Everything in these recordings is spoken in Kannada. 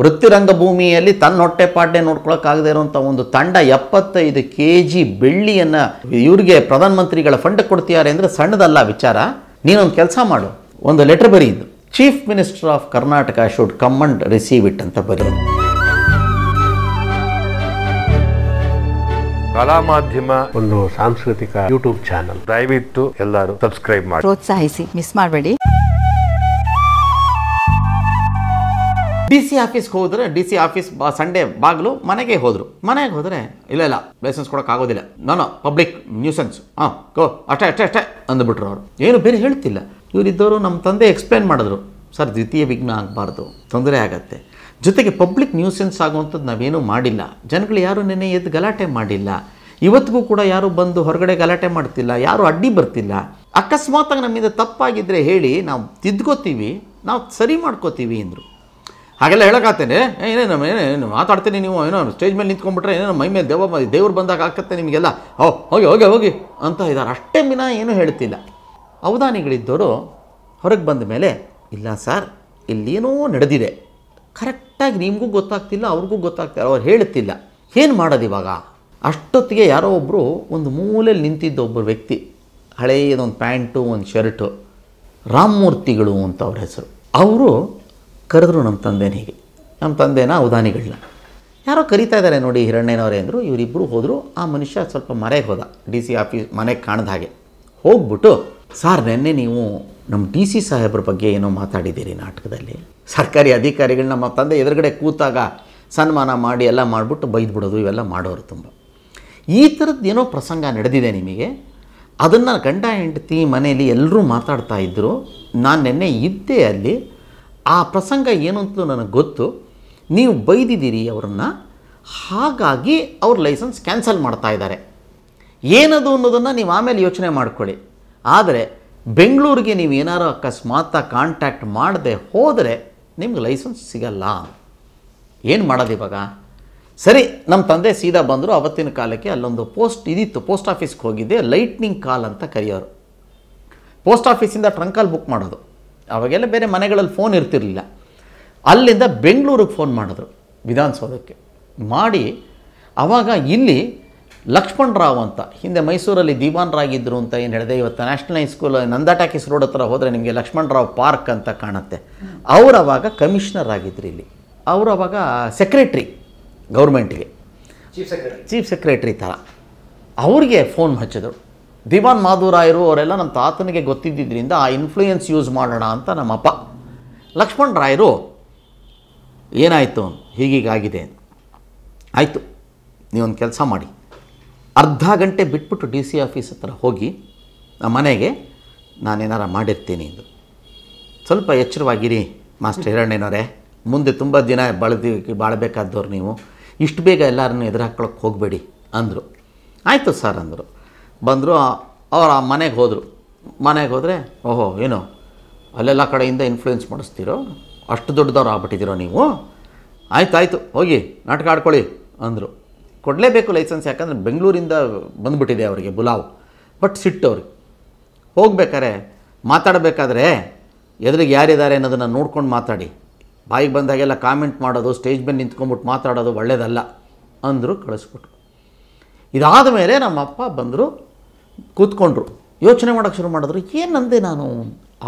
ವೃತ್ತಿರಂಗಭೂಮಿಯಲ್ಲಿ ತನ್ನ ಹೊಟ್ಟೆಪಾಟೆ ನೋಡ್ಕೊಳಕ್ಕಾಗದೆ ಇರುವಂತ ಒಂದು ತಂಡ ಎಪ್ಪತ್ತೈದು ಕೆ ಜಿ ಬೆಳ್ಳಿಯನ್ನ ಇವ್ರಿಗೆ ಪ್ರಧಾನಮಂತ್ರಿಗಳ ಫಂಡ್ ಕೊಡ್ತಿದ್ದಾರೆ ಅಂದ್ರೆ ಸಣ್ಣದಲ್ಲ ವಿಚಾರ ನೀನೊಂದು ಕೆಲಸ ಮಾಡು ಒಂದು ಲೆಟರ್ ಬರೀದು chief minister of Karnataka should come and receive it ಅಂತ ಬರೀ ಕಲಾ ಮಾಧ್ಯಮ ಒಂದು ಸಾಂಸ್ಕೃತಿಕ ಯೂಟ್ಯೂಬ್ ಚಾನಲ್ ದಯವಿಟ್ಟು ಎಲ್ಲರೂ ಸಬ್ಸ್ಕ್ರೈಬ್ ಮಾಡಿ ಪ್ರೋತ್ಸಾಹಿಸಿ ಮಿಸ್ ಮಾಡಬೇಡಿ ಡಿ ಸಿ ಆಫೀಸ್ಗೆ ಹೋದರೆ ಡಿ ಸಿ ಆಫೀಸ್ ಬಾ ಸಂಡೇ ಬಾಗಿಲು ಮನೆಗೆ ಹೋದರು ಮನೆಗೆ ಹೋದರೆ ಇಲ್ಲ ಇಲ್ಲ ಲೈಸೆನ್ಸ್ ಕೊಡೋಕ್ಕಾಗೋದಿಲ್ಲ ನಾನು ಪಬ್ಲಿಕ್ ನ್ಯೂಸೆನ್ಸ್ ಹಾಂ ಗೋ ಅಷ್ಟೇ ಅಷ್ಟೇ ಅಷ್ಟೇ ಅಂದುಬಿಟ್ರು ಅವರು ಏನು ಬೇರೆ ಹೇಳ್ತಿಲ್ಲ ಇವರಿದ್ದವರು ನಮ್ಮ ತಂದೆ ಎಕ್ಸ್ಪ್ಲೇನ್ ಮಾಡಿದ್ರು ಸರ್ ದ್ವಿತೀಯ ವಿಘ್ನ ಆಗಬಾರ್ದು ತೊಂದರೆ ಆಗತ್ತೆ ಜೊತೆಗೆ ಪಬ್ಲಿಕ್ ನ್ಯೂಸೆನ್ಸ್ ಆಗುವಂಥದ್ದು ನಾವೇನೂ ಮಾಡಿಲ್ಲ ಜನಗಳು ಯಾರೂ ನೆನೆ ಎದ್ದು ಗಲಾಟೆ ಮಾಡಿಲ್ಲ ಇವತ್ತಿಗೂ ಕೂಡ ಯಾರು ಬಂದು ಹೊರಗಡೆ ಗಲಾಟೆ ಮಾಡ್ತಿಲ್ಲ ಯಾರೂ ಅಡ್ಡಿ ಬರ್ತಿಲ್ಲ ಅಕಸ್ಮಾತಾಗಿ ನಮ್ಮಿಂದ ತಪ್ಪಾಗಿದ್ದರೆ ಹೇಳಿ ನಾವು ತಿದ್ಕೋತೀವಿ ನಾವು ಸರಿ ಮಾಡ್ಕೋತೀವಿ ಅಂದರು ಹಾಗೆಲ್ಲ ಹೇಳೋಕ್ಕಾಗ್ತೇನೆ ಏನೇನು ಏನೇನು ಮಾತಾಡ್ತೀನಿ ನೀವು ಏನೋ ಸ್ಟೇಜ್ ಮೇಲೆ ನಿಂತ್ಕೊಂಡ್ಬಿಟ್ರೆ ಏನೇನೋ ಮೈ ಮೇಲೆ ದೇವ ದೇವ್ರು ಬಂದಾಗ ಆಗತ್ತೆ ನಿಮಗೆಲ್ಲ ಓ ಹೋಗಿ ಹೋಗಿ ಹೋಗಿ ಅಂತ ಇದ್ದಾರೆ ಅಷ್ಟೇ ಮಿನ ಏನೂ ಹೇಳ್ತಿಲ್ಲ ಅವಧಾನಿಗಳಿದ್ದವರು ಹೊರಗೆ ಬಂದ ಮೇಲೆ ಇಲ್ಲ ಸರ್ ಇಲ್ಲೇನೋ ನಡೆದಿದೆ ಕರೆಕ್ಟಾಗಿ ನಿಮಗೂ ಗೊತ್ತಾಗ್ತಿಲ್ಲ ಅವ್ರಿಗೂ ಗೊತ್ತಾಗ್ತಿಲ್ಲ ಅವ್ರು ಹೇಳ್ತಿಲ್ಲ ಏನು ಮಾಡೋದು ಇವಾಗ ಅಷ್ಟೊತ್ತಿಗೆ ಯಾರೋ ಒಬ್ಬರು ಒಂದು ಮೂಲೆಯಲ್ಲಿ ನಿಂತಿದ್ದ ಒಬ್ಬ ವ್ಯಕ್ತಿ ಹಳೆಯದೊಂದು ಪ್ಯಾಂಟು ಒಂದು ಶರ್ಟು ರಾಮಮೂರ್ತಿಗಳು ಅಂತ ಅವ್ರ ಹೆಸರು ಅವರು ಕರೆದ್ರು ನಮ್ಮ ತಂದೆನ ಹೀಗೆ ನಮ್ಮ ತಂದೆನ ಉದಾನಿಗಳನ್ನ ಯಾರೋ ಕರಿತಾ ಇದ್ದಾರೆ ನೋಡಿ ಹಿರಣ್ಣಯ್ಯನವರೇ ಅಂದರು ಇವರಿಬ್ಬರು ಹೋದರು ಆ ಮನುಷ್ಯ ಸ್ವಲ್ಪ ಮನೆಗೆ ಹೋದ ಡಿ ಸಿ ಆಫೀಸ್ ಮನೆಗೆ ಕಾಣದ ಹಾಗೆ ಹೋಗ್ಬಿಟ್ಟು ಸಾರ್ ನಿನ್ನೆ ನೀವು ನಮ್ಮ ಡಿ ಸಿ ಸಾಹೇಬ್ರ ಬಗ್ಗೆ ಏನೋ ಮಾತಾಡಿದ್ದೀರಿ ನಾಟಕದಲ್ಲಿ ಸರ್ಕಾರಿ ಅಧಿಕಾರಿಗಳು ನಮ್ಮ ತಂದೆ ಎದುರುಗಡೆ ಕೂತಾಗ ಸನ್ಮಾನ ಮಾಡಿ ಎಲ್ಲ ಮಾಡಿಬಿಟ್ಟು ಬೈದ್ಬಿಡೋದು ಇವೆಲ್ಲ ಮಾಡೋರು ತುಂಬ ಈ ಥರದ್ದು ಏನೋ ಪ್ರಸಂಗ ನಡೆದಿದೆ ನಿಮಗೆ ಅದನ್ನು ಗಂಡ ಹೆಂಡತಿ ಮನೆಯಲ್ಲಿ ಎಲ್ಲರೂ ಮಾತಾಡ್ತಾ ಇದ್ದರು ನಾನು ನಿನ್ನೆ ಇದ್ದೆ ಅಲ್ಲಿ ಆ ಪ್ರಸಂಗ ಏನು ಅಂತ ನನಗೆ ಗೊತ್ತು ನೀವು ಬೈದಿದ್ದೀರಿ ಅವರನ್ನು ಹಾಗಾಗಿ ಅವ್ರ ಲೈಸೆನ್ಸ್ ಕ್ಯಾನ್ಸಲ್ ಮಾಡ್ತಾ ಇದ್ದಾರೆ ಏನದು ಅನ್ನೋದನ್ನು ನೀವು ಆಮೇಲೆ ಯೋಚನೆ ಮಾಡ್ಕೊಳ್ಳಿ ಆದರೆ ಬೆಂಗಳೂರಿಗೆ ನೀವು ಏನಾರು ಅಕಸ್ಮಾತ್ ಕಾಂಟ್ಯಾಕ್ಟ್ ಮಾಡದೆ ಹೋದರೆ ನಿಮ್ಗೆ ಲೈಸೆನ್ಸ್ ಸಿಗಲ್ಲ ಏನು ಮಾಡೋದು ಇವಾಗ ಸರಿ ನಮ್ಮ ತಂದೆ ಸೀದಾ ಬಂದರು ಅವತ್ತಿನ ಕಾಲಕ್ಕೆ ಅಲ್ಲೊಂದು ಪೋಸ್ಟ್ ಇದಿತ್ತು ಪೋಸ್ಟ್ ಆಫೀಸ್ಗೆ ಹೋಗಿದ್ದೆ ಲೈಟ್ನಿಂಗ್ ಕಾಲ್ ಅಂತ ಕರೆಯೋರು ಪೋಸ್ಟ್ ಆಫೀಸಿಂದ ಟ್ರಂಕಲ್ಲಿ ಬುಕ್ ಮಾಡೋದು ಅವಾಗೆಲ್ಲ ಬೇರೆ ಮನೆಗಳಲ್ಲಿ ಫೋನ್ ಇರ್ತಿರಲಿಲ್ಲ ಅಲ್ಲಿಂದ ಬೆಂಗಳೂರಿಗೆ ಫೋನ್ ಮಾಡಿದ್ರು ವಿಧಾನಸೌಧಕ್ಕೆ ಮಾಡಿ ಆವಾಗ ಇಲ್ಲಿ ಲಕ್ಷ್ಮಣರಾವ್ ಅಂತ ಹಿಂದೆ ಮೈಸೂರಲ್ಲಿ ದಿವಾನ್ರಾಗಿದ್ದರು ಅಂತ ಏನು ಹೇಳಿದೆ ಇವತ್ತು national high school Nanda talkies road ಹತ್ರ ಹೋದರೆ ನಿಮಗೆ ಲಕ್ಷ್ಮಣರಾವ್ ಪಾರ್ಕ್ ಅಂತ ಕಾಣುತ್ತೆ ಅವರು ಅವಾಗ ಕಮಿಷನರ್ ಆಗಿದ್ರು ಇಲ್ಲಿ ಅವರು ಅವಾಗ ಸೆಕ್ರೆಟ್ರಿ ಗೌರ್ಮೆಂಟ್ಗೆ ಚೀಫ್ ಸೆಕ್ರೆಟ್ರಿ ಚೀಫ್ ಸೆಕ್ರೆಟ್ರಿ ಥರ ಅವ್ರಿಗೆ ಫೋನ್ ಹಚ್ಚಿದ್ರು ದಿವಾನ್ ಮಾಧುರಾಯರು ಅವರೆಲ್ಲ ನಮ್ಮ ತಾತನಿಗೆ ಗೊತ್ತಿದ್ದಿದ್ದರಿಂದ ಆ ಇನ್ಫ್ಲೂಯೆನ್ಸ್ ಯೂಸ್ ಮಾಡೋಣ ಅಂತ ನಮ್ಮಪ್ಪ ಲಕ್ಷ್ಮಣ್ ರಾಯರು ಏನಾಯಿತು ಹೀಗೀಗಾಗಿದೆ ಆಯಿತು ನೀವೊಂದು ಕೆಲಸ ಮಾಡಿ ಅರ್ಧ ಗಂಟೆ ಬಿಟ್ಬಿಟ್ಟು ಡಿ ಸಿ ಆಫೀಸ್ ಹತ್ರ ಹೋಗಿ ನಮ್ಮ ಮನೆಗೆ ನಾನೇನಾರ ಮಾಡಿರ್ತೀನಿ ಎಂದು ಸ್ವಲ್ಪ ಎಚ್ಚರವಾಗಿರಿ ಮಾಸ್ಟರ್ ಹಿರಣ್ಣನವರೇ ಮುಂದೆ ತುಂಬ ದಿನ ಬಳದಿ ಬಾಳಬೇಕಾದವ್ರು ನೀವು ಇಷ್ಟು ಬೇಗ ಎಲ್ಲರನ್ನು ಎದುರು ಹಾಕ್ಕೊಳಕ್ಕೆ ಹೋಗಬೇಡಿ ಅಂದರು ಆಯಿತು ಸರ್ ಅಂದರು ಬಂದರು ಅವ್ರು ಆ ಮನೆಗೆ ಹೋದರು ಮನೆಗೆ ಹೋದರೆ ಓಹೋ ಏನು ಅಲ್ಲೆಲ್ಲ ಕಡೆಯಿಂದ ಇನ್ಫ್ಲೂಯೆನ್ಸ್ ಮಾಡಿಸ್ತೀರೋ ಅಷ್ಟು ದೊಡ್ಡದವ್ರು ಆಗ್ಬಿಟ್ಟಿದ್ದೀರೋ ನೀವು ಆಯ್ತು ಆಯಿತು ಹೋಗಿ ನಾಟಕ ಆಡ್ಕೊಳ್ಳಿ ಅಂದರು ಕೊಡಲೇಬೇಕು ಲೈಸೆನ್ಸ್ ಯಾಕಂದರೆ ಬೆಂಗಳೂರಿಂದ ಬಂದುಬಿಟ್ಟಿದೆ ಅವರಿಗೆ ಬುಲಾವ್ ಬಟ್ ಸಿಟ್ಟು ಅವ್ರಿಗೆ ಹೋಗ್ಬೇಕಾರೆ ಮಾತಾಡಬೇಕಾದ್ರೆ ಎದುರಿಗೆ ಯಾರಿದ್ದಾರೆ ಅನ್ನೋದನ್ನು ನೋಡ್ಕೊಂಡು ಮಾತಾಡಿ ಬಾಯಿಗೆ ಬಂದಾಗೆಲ್ಲ ಕಾಮೆಂಟ್ ಮಾಡೋದು ಸ್ಟೇಜ್ ಮೇಲೆ ನಿಂತ್ಕೊಂಡ್ಬಿಟ್ಟು ಮಾತಾಡೋದು ಒಳ್ಳೆಯದಲ್ಲ ಅಂದರು ಕಳಿಸ್ಕೊಟ್ರು ಇದಾದ ಮೇಲೆ ನಮ್ಮ ಅಪ್ಪ ಬಂದರು ಕೂತ್ಕೊಂಡ್ರು ಯೋಚನೆ ಮಾಡೋಕ್ಕೆ ಶುರು ಮಾಡಿದ್ರು ಏನಂದೆ ನಾನು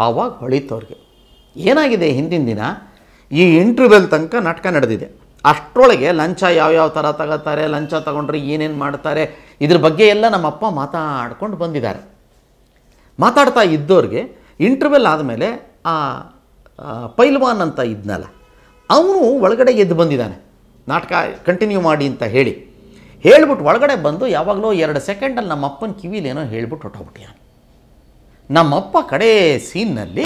ಆವಾಗ ಹೊಳೀತವ್ರಿಗೆ ಏನಾಗಿದೆ ಹಿಂದಿನ ದಿನ ಈ ಇಂಟ್ರ್ವೆಲ್ ತನಕ ನಾಟಕ ನಡೆದಿದೆ ಅಷ್ಟರೊಳಗೆ ಲಂಚ ಯಾವ್ಯಾವ ಥರ ತಗೋತಾರೆ ಲಂಚ ತಗೊಂಡ್ರೆ ಏನೇನು ಮಾಡ್ತಾರೆ ಇದ್ರ ಬಗ್ಗೆ ಎಲ್ಲ ನಮ್ಮಪ್ಪ ಮಾತಾಡ್ಕೊಂಡು ಬಂದಿದ್ದಾರೆ ಮಾತಾಡ್ತಾ ಇದ್ದವ್ರಿಗೆ ಇಂಟ್ರ್ವೆಲ್ ಆದಮೇಲೆ ಆ ಪೈಲ್ವಾನ್ ಅಂತ ಇದ್ನಲ್ಲ ಅವನು ಒಳಗಡೆ ಎದ್ದು ಬಂದಿದ್ದಾನೆ ನಾಟಕ ಕಂಟಿನ್ಯೂ ಮಾಡಿ ಅಂತ ಹೇಳಿ ಹೇಳ್ಬಿಟ್ಟು ಒಳಗಡೆ ಬಂದು ಯಾವಾಗಲೂ ಎರಡು ಸೆಕೆಂಡಲ್ಲಿ ನಮ್ಮ ಅಪ್ಪನ ಕಿವಿಲೇನೋ ಹೇಳ್ಬಿಟ್ಟು ಹೊಟ್ಟೋಗ್ಬಿಟ್ಟಿಯ ನಮ್ಮಪ್ಪ ಕಡೆ ಸೀನ್ನಲ್ಲಿ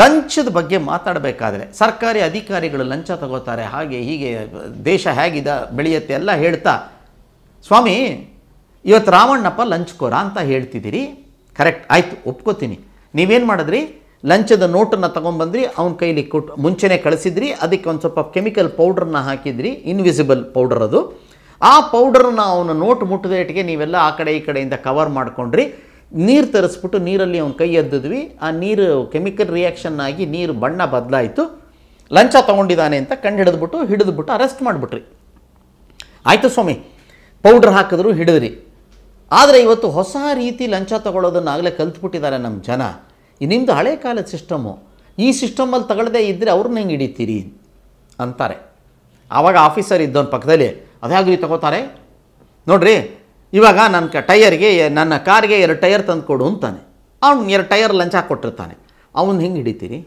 ಲಂಚದ ಬಗ್ಗೆ ಮಾತಾಡಬೇಕಾದ್ರೆ ಸರ್ಕಾರಿ ಅಧಿಕಾರಿಗಳು ಲಂಚ ತಗೋತಾರೆ ಹಾಗೆ ಹೀಗೆ ದೇಶ ಹೇಗಿದೆ ಬೆಳೆಯುತ್ತೆ ಎಲ್ಲ ಹೇಳ್ತಾ ಸ್ವಾಮಿ ಇವತ್ತು ರಾಮಣ್ಣಪ್ಪ ಲಂಚ್ಕೋರ ಅಂತ ಹೇಳ್ತಿದ್ದೀರಿ ಕರೆಕ್ಟ್ ಆಯಿತು ಒಪ್ಕೋತೀನಿ ನೀವೇನು ಮಾಡಿದ್ರಿ ಲಂಚದ ನೋಟನ್ನು ತೊಗೊಂಬಂದ್ರಿ ಅವನ ಕೈಲಿ ಕೊಟ್ಟು ಮುಂಚೆನೇ ಕಳಿಸಿದ್ರಿ ಅದಕ್ಕೆ ಒಂದು ಸ್ವಲ್ಪ ಕೆಮಿಕಲ್ ಪೌಡ್ರನ್ನ ಹಾಕಿದ್ರಿ ಇನ್ವಿಸಿಬಲ್ ಪೌಡರ್ ಅದು ಆ ಪೌಡರನ್ನು ಅವನು ನೋಟ್ ಮುಟ್ಟದೇಟಿಗೆ ನೀವೆಲ್ಲ ಆ ಕಡೆ ಈ ಕಡೆಯಿಂದ ಕವರ್ ಮಾಡಿಕೊಂಡ್ರಿ ನೀರು ತರಿಸ್ಬಿಟ್ಟು ನೀರಲ್ಲಿ ಅವನು ಕೈ ಎದ್ದಿದ್ವಿ ಆ ನೀರು ಕೆಮಿಕಲ್ ರಿಯಾಕ್ಷನ್ ಆಗಿ ನೀರು ಬಣ್ಣ ಬದಲಾಯಿತು ಲಂಚ ತೊಗೊಂಡಿದ್ದಾನೆ ಅಂತ ಕಂಡು ಹಿಡಿದ್ಬಿಟ್ಟು ಹಿಡಿದ್ಬಿಟ್ಟು ಅರೆಸ್ಟ್ ಮಾಡಿಬಿಟ್ರಿ ಆಯಿತು ಸ್ವಾಮಿ ಪೌಡ್ರ್ ಹಾಕಿದ್ರು ಹಿಡಿದ್ರಿ ಆದರೆ ಇವತ್ತು ಹೊಸ ರೀತಿ ಲಂಚ ಆಗಲೇ ಕಲ್ತ್ಬಿಟ್ಟಿದ್ದಾರೆ ನಮ್ಮ ಜನ ನಿಮ್ಮದು ಹಳೆ ಕಾಲದ ಸಿಸ್ಟಮು ಈ ಸಿಸ್ಟಮಲ್ಲಿ ತಗೊಳ್ಳದೇ ಇದ್ದರೆ ಅವ್ರನ್ನ ಹೆಂಗೆ ಹಿಡಿತೀರಿ ಅಂತಾರೆ ಆವಾಗ ಆಫೀಸರ್ ಇದ್ದವನ ಪಕ್ಕದಲ್ಲಿ ಅದ್ಯಾಗ ತಗೋತಾರೆ ನೋಡ್ರಿ ಇವಾಗ ನನ್ನ ಕ ಟೈಯರ್ಗೆ ನನ್ನ ಕಾರ್ಗೆ ಎರಡು ಟೈಯರ್ ತಂದು ಕೊಡು ಅಂತಾನೆ ಅವ್ನು ಎರಡು ಟೈಯರ್ ಲಂಚ ಕೊಟ್ಟಿರ್ತಾನೆ ಅವನು ಹೆಂಗೆ ಹಿಡಿತೀರಿ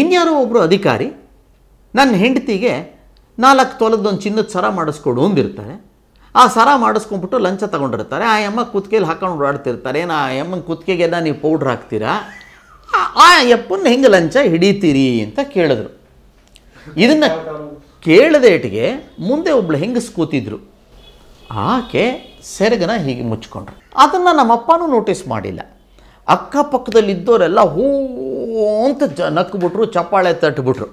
ಇನ್ಯಾರೋ ಒಬ್ಬರು ಅಧಿಕಾರಿ ನನ್ನ ಹೆಂಡತಿಗೆ ನಾಲ್ಕು ತೊಲದೊಂದು ಚಿನ್ನದ ಸರ ಮಾಡಿಸ್ಕೊಡು ಅಂದಿರ್ತಾರೆ ಆ ಸರ ಮಾಡಿಸ್ಕೊಂಡ್ಬಿಟ್ಟು ಲಂಚ ತೊಗೊಂಡಿರ್ತಾರೆ ಆ ಎಮ್ಮ ಕುತ್ತಿಗೆಯಲ್ಲಿ ಹಾಕೊಂಡು ಓಡಾಡ್ತಿರ್ತಾರೆ ಏನು ಆ ಎಮ್ಮನ ಕುತ್ತಿಗೆಗೆಲ್ಲ ನೀವು ಪೌಡ್ರ್ ಹಾಕ್ತೀರಾ ಆ ಎಪ್ಪನ್ನ ಹೆಂಗೆ ಲಂಚ ಹಿಡಿತೀರಿ ಅಂತ ಕೇಳಿದ್ರು ಇದನ್ನು ಕೇಳದೇಟಿಗೆ ಮುಂದೆ ಒಬ್ಳು ಹೆಂಗಸ್ ಕೂತಿದ್ರು ಆಕೆ ಸೆರಗನ ಹೀಗೆ ಮುಚ್ಕೊಂಡ್ರು ಅದನ್ನು ನಮ್ಮಪ್ಪನೂ ನೋಟಿಸ್ ಮಾಡಿಲ್ಲ ಅಕ್ಕಪಕ್ಕದಲ್ಲಿದ್ದವರೆಲ್ಲ ಹೂ ಅಂತ ಜ ನಕ್ಬಿಟ್ರು ಚಪ್ಪಾಳೆ ತಟ್ಬಿಟ್ರು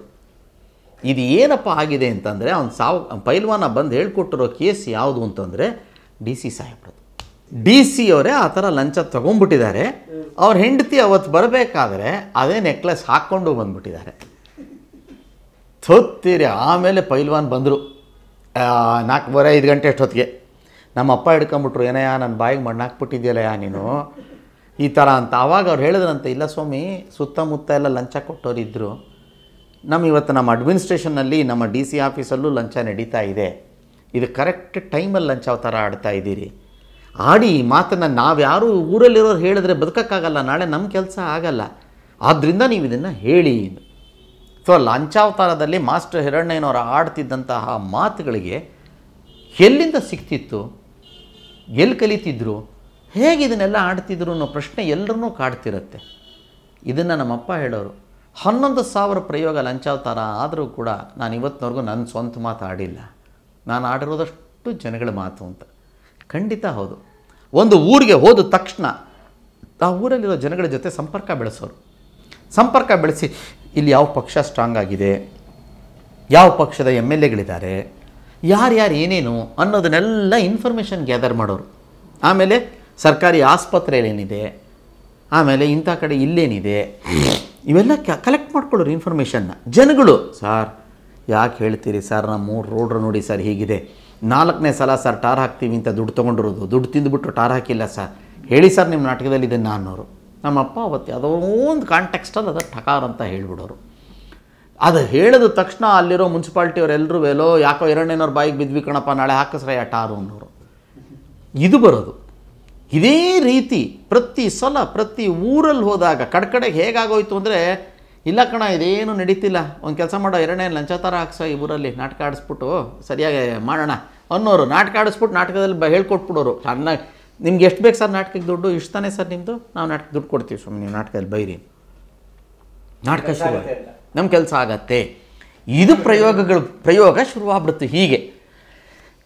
ಇದು ಏನಪ್ಪ ಆಗಿದೆ ಅಂತಂದರೆ ಅವ್ನು ಸಾವು ಪೈಲ್ವಾನ ಬಂದು ಹೇಳ್ಕೊಟ್ಟಿರೋ ಕೇಸ್ ಯಾವುದು ಅಂತಂದರೆ ಡಿ ಸಿ ಸಾಹೇಬ್ರದ್ದು ಡಿ ಸಿ ಅವರೇ ಆ ಥರ ಲಂಚ ತೊಗೊಂಡ್ಬಿಟ್ಟಿದ್ದಾರೆ ಅವ್ರ ಹೆಂಡತಿ ಅವತ್ತು ಬರಬೇಕಾದ್ರೆ ಅದೇ ನೆಕ್ಲೆಸ್ ಹಾಕ್ಕೊಂಡು ಬಂದ್ಬಿಟ್ಟಿದ್ದಾರೆ ಸೊತ್ತೀರಿ ಆಮೇಲೆ ಪೈಲ್ವಾನ್ ಬಂದರು ನಾಲ್ಕೂವರೆ ಐದು ಗಂಟೆ ಅಷ್ಟೊತ್ತಿಗೆ ನಮ್ಮ ಅಪ್ಪ ಹಿಡ್ಕೊಂಬಿಟ್ರು ಏನಯ್ಯ ನನ್ನ ಬಾಯಿಗೆ ಮಣ್ಣು ಯಾ ನೀನು ಈ ಥರ ಅಂತ ಆವಾಗ ಅವ್ರು ಹೇಳಿದ್ರಂತೆ ಇಲ್ಲ ಸ್ವಾಮಿ ಸುತ್ತಮುತ್ತ ಎಲ್ಲ ಲಂಚ ಇದ್ದರು ನಮ್ಮ ಇವತ್ತು ನಮ್ಮ ಅಡ್ಮಿನಿಸ್ಟ್ರೇಷನ್ನಲ್ಲಿ ನಮ್ಮ ಡಿ ಸಿ ಆಫೀಸಲ್ಲೂ ಲಂಚ ನಡೀತಾ ಇದೆ ಇದು ಕರೆಕ್ಟ್ ಟೈಮಲ್ಲಿ ಲಂಚ ಥರ ಆಡ್ತಾ ಇದ್ದೀರಿ ಆಡಿ ಮಾತನ್ನು ನಾವು ಯಾರೂ ಊರಲ್ಲಿರೋರು ಹೇಳಿದ್ರೆ ಬದುಕೋಕ್ಕಾಗಲ್ಲ ನಾಳೆ ನಮ್ಮ ಕೆಲಸ ಆಗಲ್ಲ ಆದ್ದರಿಂದ ನೀವು ಇದನ್ನು ಹೇಳಿ ಸೊ ಲಂಚಾವತಾರದಲ್ಲಿ ಮಾಸ್ಟರ್ ಹಿರಣ್ಣಯ್ಯನವರು ಆಡ್ತಿದ್ದಂತಹ ಮಾತುಗಳಿಗೆ ಎಲ್ಲಿಂದ ಸಿಕ್ತಿತ್ತು ಎಲ್ಲಿ ಕಲಿತಿದ್ರು ಹೇಗೆ ಇದನ್ನೆಲ್ಲ ಆಡ್ತಿದ್ರು ಅನ್ನೋ ಪ್ರಶ್ನೆ ಎಲ್ಲರನ್ನೂ ಕಾಡ್ತಿರುತ್ತೆ ಇದನ್ನು ನಮ್ಮಪ್ಪ ಹೇಳೋರು ಹನ್ನೊಂದು ಸಾವಿರ ಪ್ರಯೋಗ ಲಂಚಾವತಾರ ಆದರೂ ಕೂಡ ನಾನು ಇವತ್ತಿನವರೆಗೂ ನನ್ನ ಸ್ವಂತ ಮಾತು ಆಡಿಲ್ಲ ನಾನು ಆಡಿರೋದಷ್ಟು ಜನಗಳ ಮಾತು ಅಂತ ಖಂಡಿತ ಹೌದು ಒಂದು ಊರಿಗೆ ಹೋದ ತಕ್ಷಣ ಆ ಊರಲ್ಲಿರೋ ಜನಗಳ ಜೊತೆ ಸಂಪರ್ಕ ಬೆಳೆಸೋರು ಸಂಪರ್ಕ ಬೆಳೆಸಿ ಇಲ್ಲಿ ಯಾವ ಪಕ್ಷ ಸ್ಟ್ರಾಂಗ್ ಆಗಿದೆ ಯಾವ ಪಕ್ಷದ ಎಮ್ ಎಲ್ ಎಗಳಿದ್ದಾರೆ ಯಾರ್ಯಾರು ಏನೇನು ಅನ್ನೋದನ್ನೆಲ್ಲ ಇನ್ಫಾರ್ಮೇಷನ್ ಗ್ಯಾದರ್ ಮಾಡೋರು ಆಮೇಲೆ ಸರ್ಕಾರಿ ಆಸ್ಪತ್ರೆಗಳೇನಿದೆ ಆಮೇಲೆ ಇಂಥ ಕಡೆ ಇಲ್ಲೇನಿದೆ ಇವೆಲ್ಲ ಕಲೆಕ್ಟ್ ಮಾಡ್ಕೊಳ್ಳೋರು ಇನ್ಫಾರ್ಮೇಷನ್ನ ಜನಗಳು ಸರ್ ಯಾಕೆ ಹೇಳ್ತೀರಿ ಸರ್ ನಮ್ಮ ಮೂರು ರೋಡ್ರು ನೋಡಿ ಸರ್ ಹೀಗಿದೆ ನಾಲ್ಕನೇ ಸಲ ಸರ್ ಟಾರ್ ಹಾಕ್ತೀವಿ ಅಂತ ದುಡ್ಡು ತೊಗೊಂಡಿರೋದು ದುಡ್ಡು ತಿಂದುಬಿಟ್ಟು ಟಾರ್ ಹಾಕಿಲ್ಲ ಸರ್ ಹೇಳಿ ಸರ್ ನಿಮ್ಮ ನಾಟಕದಲ್ಲಿ ಇದನ್ನು ಅನ್ನೋರು ನಮ್ಮಪ್ಪ ಅವತ್ತು ಯಾವುದೋ ಒಂದು ಕಾಂಟೆಕ್ಸ್ಟಲ್ಲಿ ಅದಕ್ಕೆ ಠಕಾರ ಅಂತ ಹೇಳಿಬಿಡೋರು ಅದು ಹೇಳಿದ ತಕ್ಷಣ ಅಲ್ಲಿರೋ ಮುನ್ಸಿಪಾಲ್ಟಿಯವರೆಲ್ಲರೂ ಎಲ್ಲರೂ ಯಾಕೋ ಎರಡನೇನವ್ರ ಬಾಯಿಗೆ ಬಿದ್ವಿ ಕಣಪ್ಪ ನಾಳೆ ಹಾಕಿಸ್ರೆ ಟಾರು ಅನ್ನೋರು ಇದು ಬರೋದು ಇದೇ ರೀತಿ ಪ್ರತಿ ಸಲ ಪ್ರತಿ ಊರಲ್ಲಿ ಹೋದಾಗ ಕಡ್ಕಡೆಗೆ ಹೇಗಾಗೋಯ್ತು ಅಂದರೆ ಇಲ್ಲ ಕಣ ಇದೇನು ನಡೀತಿಲ್ಲ ಒಂದು ಕೆಲಸ ಮಾಡೋ ಎರಡನೇ ಲಂಚ ಥರ ಹಾಕ್ಸೋ ಈ ಊರಲ್ಲಿ ನಾಟಕ ಆಡಿಸ್ಬಿಟ್ಟು ಸರಿಯಾಗಿ ಮಾಡೋಣ ಅನ್ನೋರು ನಾಟಕ ಆಡಿಸ್ಬಿಟ್ಟು ನಾಟಕದಲ್ಲಿ ಬ ಹೇಳ್ಕೊಟ್ಬಿಡೋರು ಚೆನ್ನಾಗಿ ನಿಮ್ಗೆ ಎಷ್ಟು ಬೇಕು ಸರ್ ನಾಟಕಕ್ಕೆ ದುಡ್ಡು ಇಷ್ಟು ತಾನೇ ಸರ್ ನಿಮ್ಮದು ನಾವು ನಾಟಕ ದುಡ್ಡು ಕೊಡ್ತೀವಿ ಸ್ವಾಮಿ ನೀವು ನಾಟಕದಲ್ಲಿ ಬೈರಿ ನಾಟಕ ಶುರು ನಮ್ಮ ಕೆಲಸ ಆಗತ್ತೆ ಇದು ಪ್ರಯೋಗಗಳು ಪ್ರಯೋಗ ಶುರುವಾಗ್ಬಿಡ್ತು ಹೀಗೆ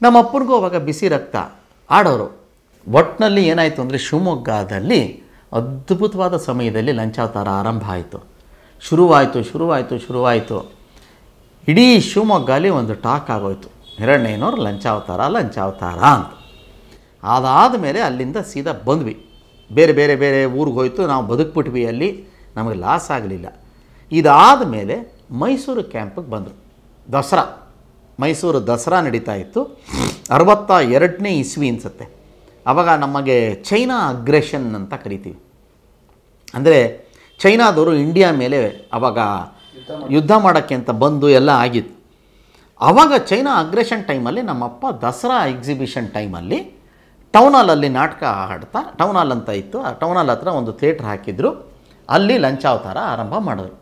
ನಮ್ಮ ಅಪ್ಪನಿಗೂ ಅವಾಗ ಬಿಸಿ ರಕ್ತ ಆಡೋರು ಒಟ್ಟಿನಲ್ಲಿ ಏನಾಯಿತು ಅಂದರೆ ಶಿವಮೊಗ್ಗದಲ್ಲಿ ಅದ್ಭುತವಾದ ಸಮಯದಲ್ಲಿ ಲಂಚಾವತಾರ ಆರಂಭ ಆಯಿತು ಶುರುವಾಯಿತು ಶುರುವಾಯಿತು ಶುರುವಾಯಿತು ಇಡೀ ಶಿವಮೊಗ್ಗಲ್ಲಿ ಒಂದು ಟಾಕ್ ಆಗೋಯ್ತು ಹಿರಣ್ಣಯ್ಯನವ್ರು ಲಂಚಾವತಾರ ಲಂಚಾವತಾರ ಅಂತ ಅದಾದ ಮೇಲೆ ಅಲ್ಲಿಂದ ಸೀದಾ ಬಂದ್ವಿ ಬೇರೆ ಬೇರೆ ಬೇರೆ ಊರಿಗೆ ಹೋಯಿತು ನಾವು ಬದುಕ್ಬಿಟ್ವಿ ಅಲ್ಲಿ ನಮಗೆ ಲಾಸ್ ಆಗಲಿಲ್ಲ ಇದಾದ ಮೇಲೆ ಮೈಸೂರು ಕ್ಯಾಂಪಿಗೆ ಬಂದರು ದಸರಾ ಮೈಸೂರು ದಸರಾ ನಡೀತಾ ಇತ್ತು ಅರವತ್ತ ಎರಡನೇ ಇಸ್ವಿ ಅನಿಸುತ್ತೆ ಆವಾಗ ನಮಗೆ ಚೈನಾ ಅಗ್ರೆಷನ್ ಅಂತ ಕರಿತೀವಿ ಅಂದರೆ ಚೈನಾದವರು ಇಂಡಿಯಾ ಮೇಲೆ ಅವಾಗ ಯುದ್ಧ ಮಾಡೋಕ್ಕೆ ಅಂತ ಬಂದು ಎಲ್ಲ ಆಗಿತ್ತು ಆವಾಗ ಚೈನಾ ಅಗ್ರೆಷನ್ ಟೈಮಲ್ಲಿ ನಮ್ಮಪ್ಪ ದಸರಾ ಎಕ್ಸಿಬಿಷನ್ ಟೈಮಲ್ಲಿ ಟೌನ್ ಹಾಲಲ್ಲಿ ನಾಟಕ ಹಾಡ್ತಾ ಟೌನ್ ಹಾಲ್ ಅಂತ ಇತ್ತು ಆ ಟೌನ್ ಹಾಲ್ ಹತ್ರ ಒಂದು ಥಿಯೇಟ್ರ್ ಹಾಕಿದ್ರು ಅಲ್ಲಿ ಲಂಚಾವತಾರ ಆರಂಭ ಮಾಡಿದ್ರು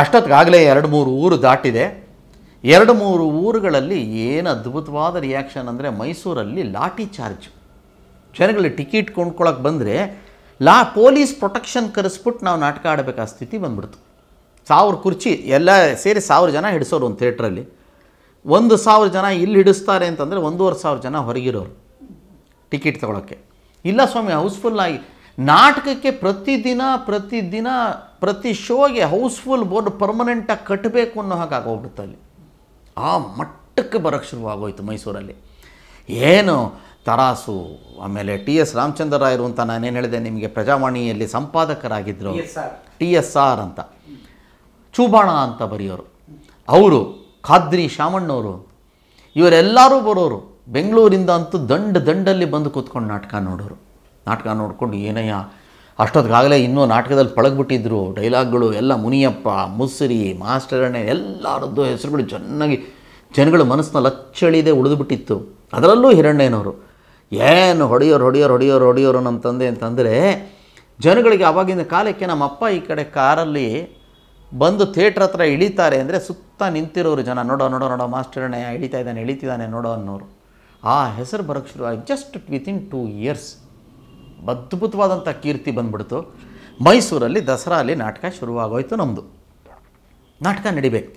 ಅಷ್ಟೊತ್ತಿಗಾಗಲೇ ಎರಡು ಮೂರು ಊರು ದಾಟಿದೆ ಎರಡು ಮೂರು ಊರುಗಳಲ್ಲಿ ಏನು ಅದ್ಭುತವಾದ ರಿಯಾಕ್ಷನ್ ಅಂದರೆ ಮೈಸೂರಲ್ಲಿ ಲಾಠಿ ಚಾರ್ಜ್ ಜನಗಳು ಟಿಕೆಟ್ ಕೊಂಡ್ಕೊಳಕ್ಕೆ ಬಂದರೆ ಲಾ ಪೊಲೀಸ್ ಪ್ರೊಟೆಕ್ಷನ್ ಕರೆಸ್ಬಿಟ್ಟು ನಾವು ನಾಟಕ ಆಡಬೇಕಾದ ಸ್ಥಿತಿ ಬಂದ್ಬಿಡ್ತು ಸಾವಿರ ಕುರ್ಚಿ ಎಲ್ಲ ಸೇರಿ ಸಾವಿರ ಜನ ಹಿಡಿಸೋರು ಒಂದು ಥಿಯೇಟ್ರಲ್ಲಿ ಒಂದು ಸಾವಿರ ಜನ ಇಲ್ಲಿ ಹಿಡಿಸ್ತಾರೆ ಅಂತಂದರೆ ಒಂದೂವರೆ ಸಾವಿರ ಜನ ಹೊರಗಿರೋರು ಟಿಕೆಟ್ ತೊಗೊಳಕ್ಕೆ ಇಲ್ಲ ಸ್ವಾಮಿ ಹೌಸ್ಫುಲ್ಲಾಗಿ ನಾಟಕಕ್ಕೆ ಪ್ರತಿದಿನ ಪ್ರತಿದಿನ ಪ್ರತಿ ಶೋಗೆ ಹೌಸ್ಫುಲ್ ಬೋರ್ಡ್ ಪರ್ಮನೆಂಟಾಗಿ ಕಟ್ಟಬೇಕು ಅನ್ನೋ ಹಾಗೆ ಆಗೋಗ್ಬಿಡುತ್ತೆ ಅಲ್ಲಿ ಆ ಮಟ್ಟಕ್ಕೆ ಬರೋಕ್ಕೆ ಶುರುವಾಗೋಯ್ತು ಮೈಸೂರಲ್ಲಿ ಏನು ತರಾಸು ಆಮೇಲೆ ಟಿ ಎಸ್ ರಾಮಚಂದ್ರ ರಾಯರು ಅಂತ ನಾನೇನು ಹೇಳಿದೆ ನಿಮಗೆ ಪ್ರಜಾವಾಣಿಯಲ್ಲಿ ಸಂಪಾದಕರಾಗಿದ್ದರು ಟಿ ಎಸ್ ಆರ್ ಅಂತ ಚೂಬಾಣ ಅಂತ ಬರೆಯೋರು ಅವರು ಖಾದ್ರಿ ಶಾಮಣ್ಣವರು ಇವರೆಲ್ಲರೂ ಬರೋರು ಬೆಂಗಳೂರಿಂದ ಅಂತೂ ದಂಡ ದಂಡಲ್ಲಿ ಬಂದು ಕೂತ್ಕೊಂಡು ನಾಟಕ ನೋಡೋರು ನಾಟಕ ನೋಡಿಕೊಂಡು ಏನಯ್ಯ ಅಷ್ಟೊತ್ತಿಗಾಗಲೇ ಇನ್ನೂ ನಾಟಕದಲ್ಲಿ ಪಳಗ್ಬಿಟ್ಟಿದ್ರು ಡೈಲಾಗ್ಗಳು ಎಲ್ಲ ಮುನಿಯಪ್ಪ ಮುಸುರಿ ಮಾಸ್ಟರಣ್ಣೆ ಎಲ್ಲರದ್ದು ಹೆಸರುಗಳು ಚೆನ್ನಾಗಿ ಜನಗಳ ಮನಸ್ಸಿನಲ್ಲಿ ಲಚ್ಚಳಿದೆ ಉಳಿದುಬಿಟ್ಟಿತ್ತು ಅದರಲ್ಲೂ ಹಿರಣ್ಣಯ್ಯನವರು ಏನು ಹೊಡೆಯೋರು ಹೊಡೆಯೋರು ಹೊಡೆಯೋರು ಹೊಡೆಯೋರು ನಮ್ಮ ತಂದೆ ಅಂತಂದರೆ ಜನಗಳಿಗೆ ಆವಾಗಿನ ಕಾಲಕ್ಕೆ ನಮ್ಮ ಅಪ್ಪ ಈ ಕಡೆ ಕಾರಲ್ಲಿ ಬಂದು ಥಿಯೇಟ್ರ್ ಹತ್ರ ಇಳಿತಾರೆ ಅಂದರೆ ಸುತ್ತ ನಿಂತಿರೋರು ಜನ ನೋಡೋ ನೋಡೋ ನೋಡೋ ಮಾಸ್ಟರ್ ಇಳಿತಾ ಇದ್ದಾನೆ ಇಳಿತಿದ್ದಾನೆ ನೋಡೋ ಅನ್ನೋರು ಆ ಹೆಸರು ಬರೋಕ್ಕೆ ಶುರು ಜಸ್ಟ್ ವಿತಿನ್ ಟೂ ಇಯರ್ಸ್ ಅದ್ಭುತವಾದಂಥ ಕೀರ್ತಿ ಬಂದ್ಬಿಡ್ತು ಮೈಸೂರಲ್ಲಿ ದಸರಾಲಿ ನಾಟಕ ಶುರುವಾಗೋಯ್ತು ನಮ್ಮದು ನಾಟಕ ನಡಿಬೇಕು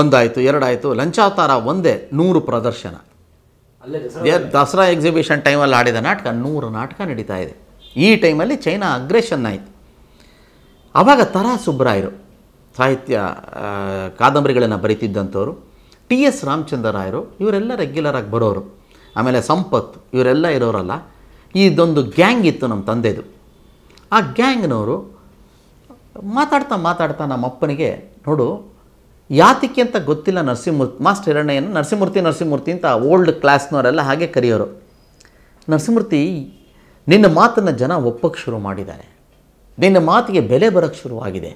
ಒಂದಾಯಿತು ಎರಡಾಯಿತು ಲಂಚಾವತಾರ ಒಂದೇ ನೂರು ಪ್ರದರ್ಶನ ದಸರಾ ಎಕ್ಸಿಬಿಷನ್ ಟೈಮಲ್ಲಿ ಆಡಿದ ನಾಟಕ ನೂರು ನಾಟಕ ನಡೀತಾ ಇದೆ ಈ ಟೈಮಲ್ಲಿ ಚೈನಾ ಅಗ್ರೆಷನ್ ಆಯಿತು ಆವಾಗ ತರಾ ಸುಬ್ರಾಯರು ಸಾಹಿತ್ಯ ಕಾದಂಬರಿಗಳನ್ನು ಬರಿತಿದ್ದಂಥವ್ರು ಟಿ ಎಸ್ ರಾಯರು ಇವರೆಲ್ಲ ರೆಗ್ಯುಲರಾಗಿ ಬರೋರು ಆಮೇಲೆ ಸಂಪತ್ ಇವರೆಲ್ಲ ಇರೋರಲ್ಲ ಇದೊಂದು ಗ್ಯಾಂಗ್ ಇತ್ತು ನಮ್ಮ ತಂದೆದು ಆ ಗ್ಯಾಂಗ್ನವರು ಮಾತಾಡ್ತಾ ಮಾತಾಡ್ತಾ ನಮ್ಮ ಅಪ್ಪನಿಗೆ ನೋಡು ಯಾತಿಕೆ ಅಂತ ಗೊತ್ತಿಲ್ಲ ನರಸಿಂಹಮೂರ್ತಿ ಮಾಸ್ಟರ್ ಹಿರಣ್ಣಯ್ಯನ ನರಸಿಂಹಮೂರ್ತಿ ನರಸಿಂಹಮೂರ್ತಿ ಅಂತ ಓಲ್ಡ್ ಕ್ಲಾಸ್ನವರೆಲ್ಲ ಹಾಗೆ ಕರೆಯೋರು ನರಸಿಂಹಮೂರ್ತಿ ನಿನ್ನ ಮಾತನ್ನು ಜನ ಒಪ್ಪಕ್ಕೆ ಶುರು ಮಾಡಿದ್ದಾರೆ ನಿನ್ನ ಮಾತಿಗೆ ಬೆಲೆ ಬರೋಕ್ಕೆ ಶುರುವಾಗಿದೆ